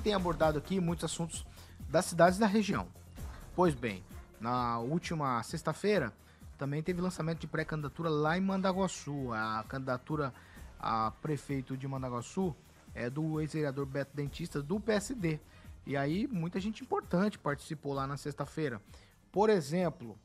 tem abordado aqui muitos assuntos das cidades da região. Pois bem, na última sexta-feira também teve lançamento de pré-candidatura lá em Mandaguaçu. A candidatura a prefeito de Mandaguaçu é do ex-vereador Beto Dentista do PSD. E aí muita gente importante participou lá na sexta-feira. Por exemplo,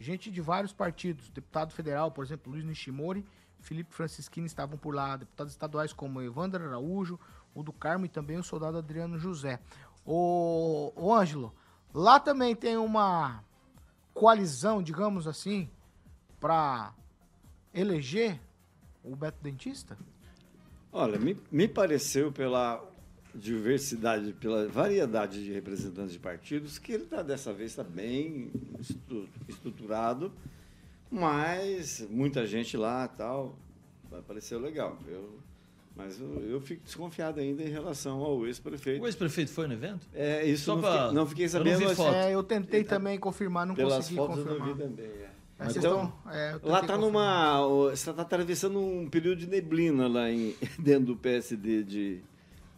gente de vários partidos, deputado federal, por exemplo, Luiz Nishimori, Felipe Francisquini estavam por lá, deputados estaduais como Evandro Araújo, o do Carmo e também o soldado Adriano José. O, o Ângelo, lá também tem uma coalizão, digamos assim, para eleger o Beto Dentista? Olha, me, me pareceu pela diversidade, pela variedade de representantes de partidos, que ele está dessa vez tá bem estruturado, mas muita gente lá tal, pareceu legal. Eu mas eu, eu, fico desconfiado ainda em relação ao ex-prefeito. O ex-prefeito foi no evento? É, isso Só não, pra... fiquei, não fiquei sabendo. Eu, não mas... é, eu tentei é, também confirmar, não Pelas consegui fotos confirmar. Eu vi também, é. é mas então, estão, é, lá está numa. Você está tá atravessando um período de neblina lá em, dentro do PSD de,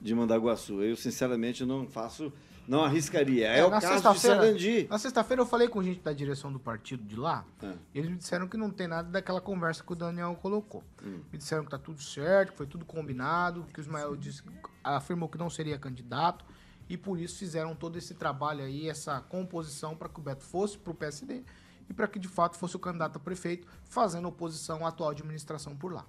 de Mandaguaçu. Eu, sinceramente, não faço não arriscaria. É, é o caso de Sarandi. Na sexta-feira eu falei com gente da direção do partido de lá. É. Eles me disseram que não tem nada daquela conversa que o Daniel colocou. Hum. Me disseram que tá tudo certo, que foi tudo combinado, que o Ismael disse, afirmou que não seria candidato. E por isso fizeram todo esse trabalho aí, essa composição para que o Beto fosse para o PSD e para que de fato fosse o candidato a prefeito, fazendo oposição à atual administração por lá.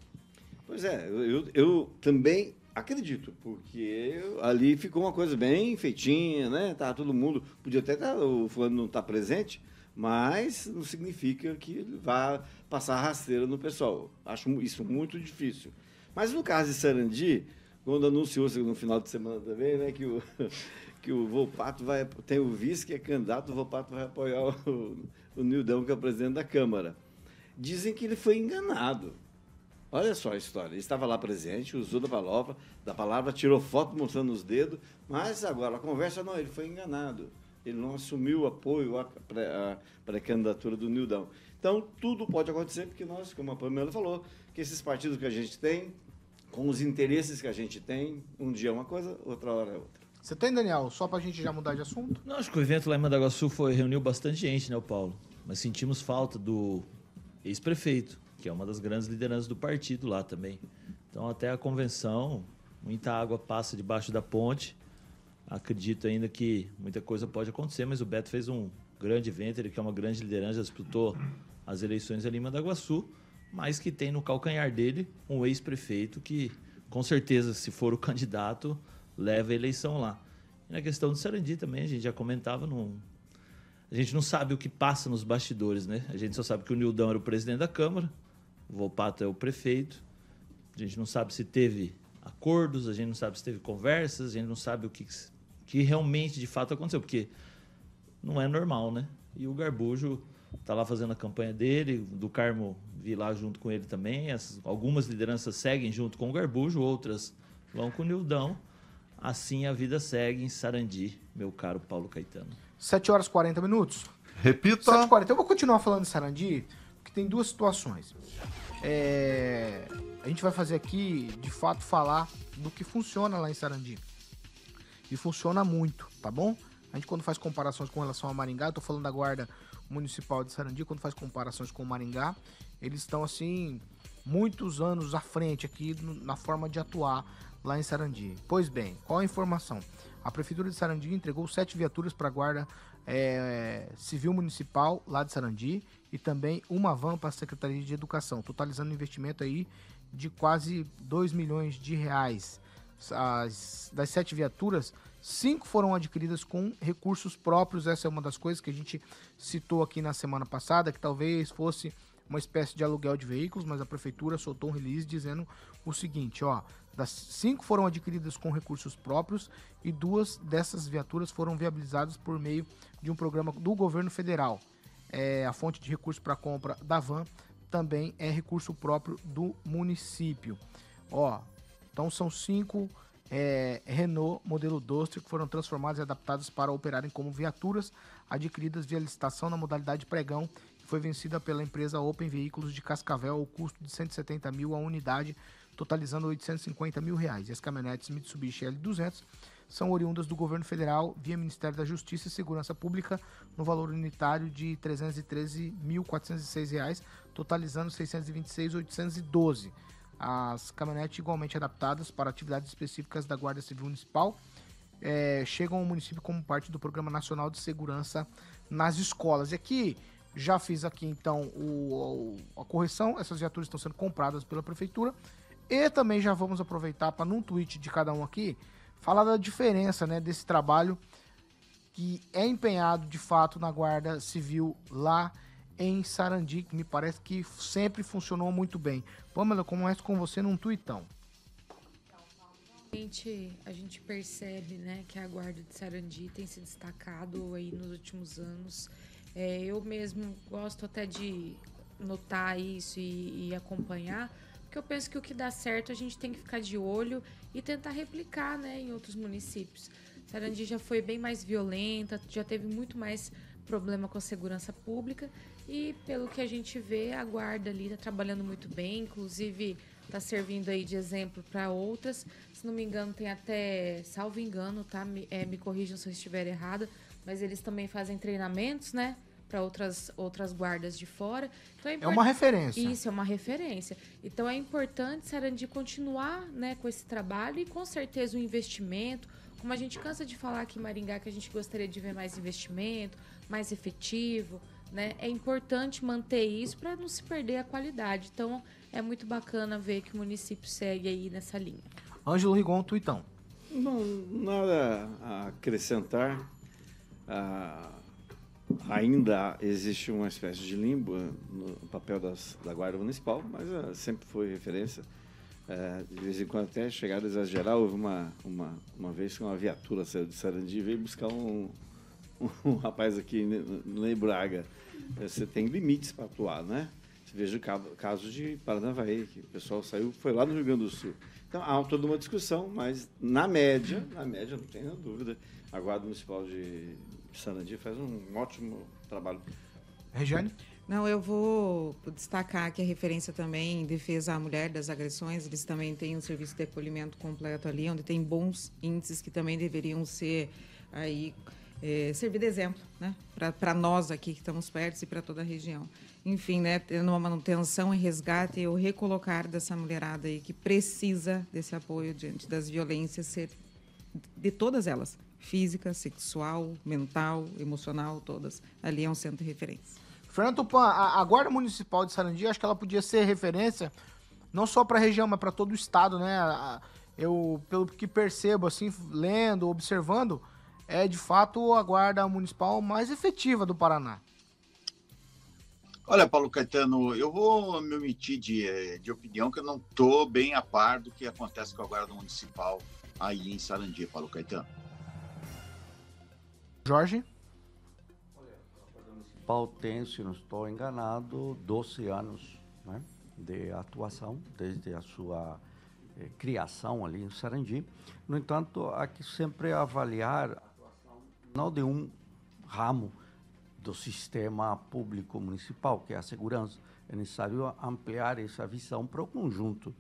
Pois é, eu, eu também Acredito, porque ali ficou uma coisa bem feitinha, né? Tá todo mundo, podia até estar, tá, o fulano não estar tá presente, mas não significa que vá passar rasteira no pessoal. Acho isso muito difícil. Mas no caso de Sarandi, quando anunciou assim, no final de semana também, né, que o que o Volpato vai tem o vice que é candidato, o Volpato vai apoiar o, o Nildão que é o presidente da Câmara. Dizem que ele foi enganado Olha só a história. Ele estava lá presente, usou da palavra, da palavra, tirou foto mostrando os dedos, mas agora a conversa não, ele foi enganado. Ele não assumiu o apoio à pré-candidatura do Nildão. Então, tudo pode acontecer, porque nós, como a Pamela falou, que esses partidos que a gente tem, com os interesses que a gente tem, um dia é uma coisa, outra hora é outra. Você tem, Daniel? Só para a gente já mudar de assunto? Não, acho que o evento lá em Madagascar foi, reuniu bastante gente, né, Paulo? Mas sentimos falta do ex-prefeito que é uma das grandes lideranças do partido lá também. Então, até a convenção, muita água passa debaixo da ponte. Acredito ainda que muita coisa pode acontecer, mas o Beto fez um grande evento, ele que é uma grande liderança, disputou as eleições ali em Iguaçu, mas que tem no calcanhar dele um ex-prefeito que, com certeza, se for o candidato, leva a eleição lá. E na questão do Sarandi também, a gente já comentava, a gente não sabe o que passa nos bastidores, né? A gente só sabe que o Nildão era o presidente da Câmara, o Volpato é o prefeito. A gente não sabe se teve acordos, a gente não sabe se teve conversas, a gente não sabe o que, que realmente de fato aconteceu, porque não é normal, né? E o Garbujo tá lá fazendo a campanha dele, do Carmo vi lá junto com ele também. As, algumas lideranças seguem junto com o Garbujo, outras vão com o Nildão. Assim a vida segue em Sarandi, meu caro Paulo Caetano. 7 horas e 40 minutos. Repita. 7 h Eu vou continuar falando de Sarandi, porque tem duas situações é, a gente vai fazer aqui, de fato, falar do que funciona lá em Sarandi. E funciona muito, tá bom? A gente quando faz comparações com relação a Maringá, eu tô falando da guarda municipal de Sarandi, quando faz comparações com o Maringá, eles estão assim muitos anos à frente aqui na forma de atuar lá em Sarandi. Pois bem, qual a informação? a Prefeitura de Sarandi entregou sete viaturas para a Guarda é, Civil Municipal lá de Sarandi e também uma van para a Secretaria de Educação, totalizando um investimento aí de quase 2 milhões de reais. As, das sete viaturas, cinco foram adquiridas com recursos próprios. Essa é uma das coisas que a gente citou aqui na semana passada, que talvez fosse uma espécie de aluguel de veículos, mas a prefeitura soltou um release dizendo o seguinte, ó, das cinco foram adquiridas com recursos próprios e duas dessas viaturas foram viabilizadas por meio de um programa do governo federal. É, a fonte de recurso para compra da van também é recurso próprio do município. Ó, então são cinco é, Renault modelo Duster que foram transformadas e adaptadas para operarem como viaturas adquiridas via licitação na modalidade pregão foi vencida pela empresa Open Veículos de Cascavel ao custo de 170 mil a unidade, totalizando 850 mil reais. E as caminhonetes Mitsubishi L200 são oriundas do governo federal via Ministério da Justiça e Segurança Pública no valor unitário de R$ 313.406, totalizando R$ 626.812. As caminhonetes igualmente adaptadas para atividades específicas da Guarda Civil Municipal é, chegam ao município como parte do Programa Nacional de Segurança nas Escolas. E aqui já fiz aqui então o, o, a correção, essas viaturas estão sendo compradas pela prefeitura. E também já vamos aproveitar para num tweet de cada um aqui falar da diferença, né, desse trabalho que é empenhado de fato na Guarda Civil lá em Sarandi, que me parece que sempre funcionou muito bem. Pamela, começo com você num tweetão. A gente, a gente percebe né, que a Guarda de Sarandi tem se destacado aí nos últimos anos é, eu mesmo gosto até de notar isso e, e acompanhar, porque eu penso que o que dá certo a gente tem que ficar de olho e tentar replicar né, em outros municípios. Sarandi já foi bem mais violenta, já teve muito mais problema com a segurança pública e pelo que a gente vê, a guarda ali está trabalhando muito bem, inclusive está servindo aí de exemplo para outras. Se não me engano, tem até, salvo engano, tá? Me, é, me corrijam se eu estiver errada, mas eles também fazem treinamentos, né? para outras, outras guardas de fora. Então é, import... é, uma referência. Isso, é uma referência. Então é importante, Sarandi, continuar né, com esse trabalho e com certeza o investimento. Como a gente cansa de falar aqui em Maringá que a gente gostaria de ver mais investimento, mais efetivo, né? É importante manter isso para não se perder a qualidade. Então é muito bacana ver que o município segue aí nessa linha. Ângelo Rigon, Tuitão. Não, nada a acrescentar ah, ainda existe uma espécie de limbo eh, no papel das, da Guarda Municipal, mas ah, sempre foi referência. Eh, de vez em quando até chegada a exagerar, houve uma, uma, uma vez que uma viatura saiu de Sarandi e veio buscar um, um rapaz aqui né, em Braga. Você tem limites para atuar, né? Você veja o caso de Paranavaí, que o pessoal saiu, foi lá no Rio Grande do Sul. Então, há toda uma discussão, mas na média, na média, não tenho dúvida, a Guarda Municipal de, Sanandi faz um ótimo trabalho. Regiane? Não, eu vou destacar aqui a referência também em defesa à mulher das agressões. Eles também têm um serviço de acolhimento completo ali, onde tem bons índices que também deveriam ser aí é, servir de exemplo, né, para nós aqui que estamos perto e para toda a região. Enfim, né, tendo uma manutenção e resgate e o recolocar dessa mulherada aí que precisa desse apoio diante das violências ser de todas elas, física, sexual, mental, emocional, todas. Ali é um centro de referência. Fernando Tupan, a, a Guarda Municipal de Sarandi, acho que ela podia ser referência não só para a região, mas para todo o estado, né? Eu, pelo que percebo, assim, lendo, observando, é de fato a Guarda Municipal mais efetiva do Paraná. Olha, Paulo Caetano, eu vou me omitir de, eh, de opinião que eu não estou bem a par do que acontece com a Guarda Municipal aí em Sarandi, Paulo Caetano. Jorge? Pautense, não estou enganado, 12 anos né, de atuação, desde a sua eh, criação ali em Sarandi. No entanto, há que sempre avaliar, não de um ramo do sistema público municipal, que é a segurança. É necessário ampliar essa visão para o conjunto.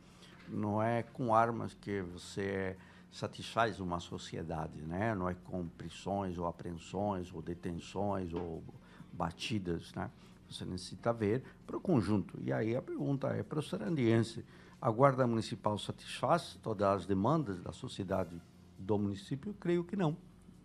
Não é com armas que você é satisfaz uma sociedade, né? Não é com prisões ou apreensões ou detenções ou batidas, né? Você necessita ver para o conjunto. E aí a pergunta é para o sarandiense, a Guarda Municipal satisfaz todas as demandas da sociedade do município? Creio que não.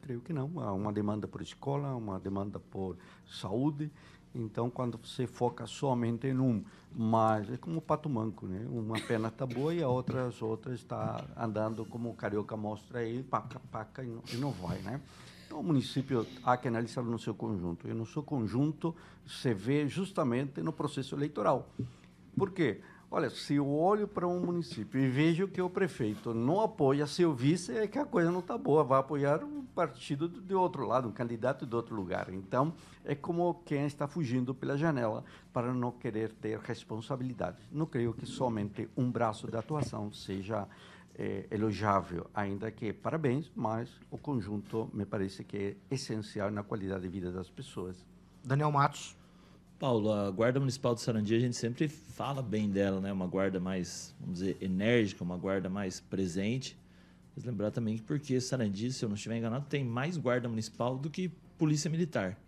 Creio que não. Há uma demanda por escola, uma demanda por saúde, então, quando você foca somente em um, mas é como o pato manco, né? Uma perna está boa e a outra, as outras está andando como o carioca mostra aí, paca, paca e não, e não vai, né? Então, o município há que analisar no seu conjunto. E no seu conjunto se vê justamente no processo eleitoral. Por quê? Porque Olha, se eu olho para um município e vejo que o prefeito não apoia seu vice, é que a coisa não está boa, vai apoiar um partido de outro lado, um candidato de outro lugar. Então, é como quem está fugindo pela janela para não querer ter responsabilidade. Não creio que somente um braço da atuação seja é, elogiável, ainda que parabéns, mas o conjunto me parece que é essencial na qualidade de vida das pessoas. Daniel Matos. Paulo, a Guarda Municipal de Sarandia, a gente sempre fala bem dela, né? Uma guarda mais, vamos dizer, enérgica, uma guarda mais presente. Mas lembrar também que porque Sarandia, se eu não estiver enganado, tem mais guarda municipal do que polícia militar.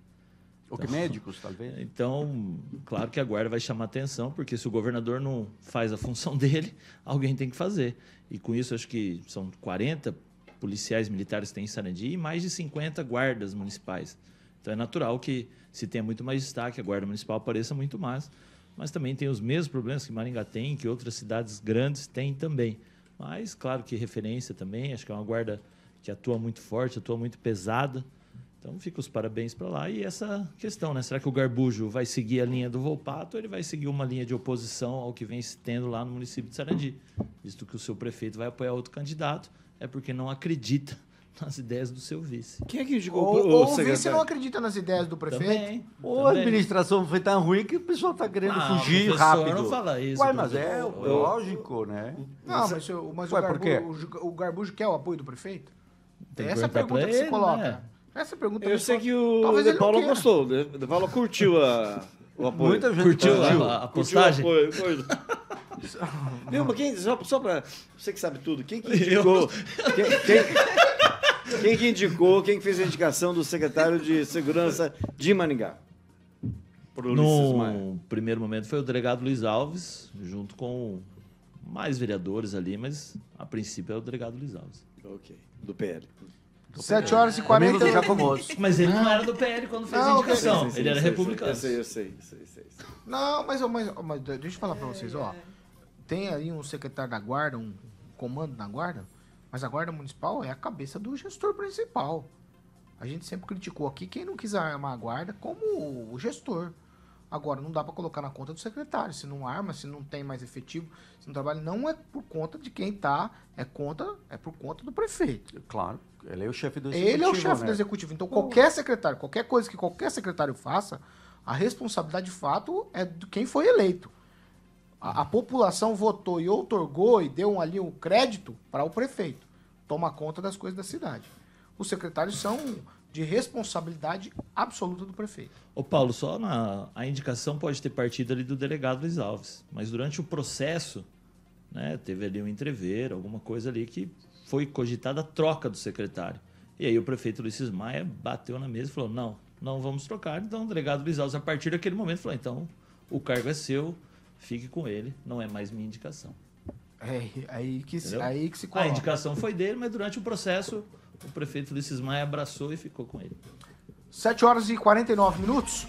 Ou que então, médicos, talvez. Então, claro que a guarda vai chamar atenção, porque se o governador não faz a função dele, alguém tem que fazer. E com isso, acho que são 40 policiais militares que tem em Sarandia e mais de 50 guardas municipais. Então é natural que se tenha muito mais destaque, a Guarda Municipal apareça muito mais, mas também tem os mesmos problemas que Maringá tem, que outras cidades grandes têm também. Mas, claro que referência também, acho que é uma guarda que atua muito forte, atua muito pesada. Então, fica os parabéns para lá. E essa questão, né? Será que o Garbujo vai seguir a linha do Volpato ou ele vai seguir uma linha de oposição ao que vem se tendo lá no município de Sarandi? Visto que o seu prefeito vai apoiar outro candidato, é porque não acredita nas ideias do seu vice. Quem é que indicou o, pro, ou o secretário? vice não acredita nas ideias do prefeito? Também, ou também. a administração foi tão ruim que o pessoal está querendo ah, fugir rápido. não fala isso. Ué, mas é, eu, lógico, né? Não, mas, mas Ué, o, Garbujo, o, o, Garbujo, quer o apoio do prefeito? Tem é essa pergunta que ele, se coloca. Né? Essa pergunta Eu sei que o Talvez De Paulo gostou. Né? De Paulo curtiu a, o apoio. Muita gente curtiu, curtiu a, a postagem. Curtiu o apoio, Viu, mas quem, só, só para você que sabe tudo, quem que indicou? Eu... Quem, quem... Quem que indicou, quem que fez a indicação do secretário de Segurança de Maningá? No primeiro momento foi o delegado Luiz Alves, junto com mais vereadores ali, mas a princípio é o delegado Luiz Alves. Ok. Do PL. 7 horas e 40 já famoso. Mas ele não era do PL quando fez a Não, indicação. ele era sei, republicano. eu sei, eu sei, eu sei, sei. Não, mas, mas, mas deixa eu falar pra vocês, ó. Tem aí um secretário da guarda, um comando da guarda, mas a guarda municipal é a cabeça do gestor principal. A gente sempre criticou aqui quem não quis armar a guarda como o gestor. Agora, não dá para colocar na conta do secretário. Se não arma, se não tem mais efetivo, se não trabalha, não é por conta de quem tá, é conta, é por conta do prefeito. Claro, ele é o chefe do executivo. Ele é o chefe né? do executivo. Então, qualquer secretário, qualquer coisa que qualquer secretário faça, a responsabilidade de fato é de quem foi eleito. A, a população votou e outorgou e deu ali um crédito para o prefeito. Toma conta das coisas da cidade. Os secretários são de responsabilidade absoluta do prefeito. Ô Paulo, só na, a indicação pode ter partido ali do delegado Luiz Alves, mas durante o processo, né, teve ali um entrever, alguma coisa ali que foi cogitada a troca do secretário. E aí o prefeito Luiz Maia bateu na mesa e falou: não, não vamos trocar. Então o delegado Luiz Alves, a partir daquele momento, falou: então o cargo é seu, Fique com ele, não é mais minha indicação. É, aí que, aí que se coloca. A indicação foi dele, mas durante o processo, o prefeito Ulisses Maia abraçou e ficou com ele. 7 horas e 49 minutos.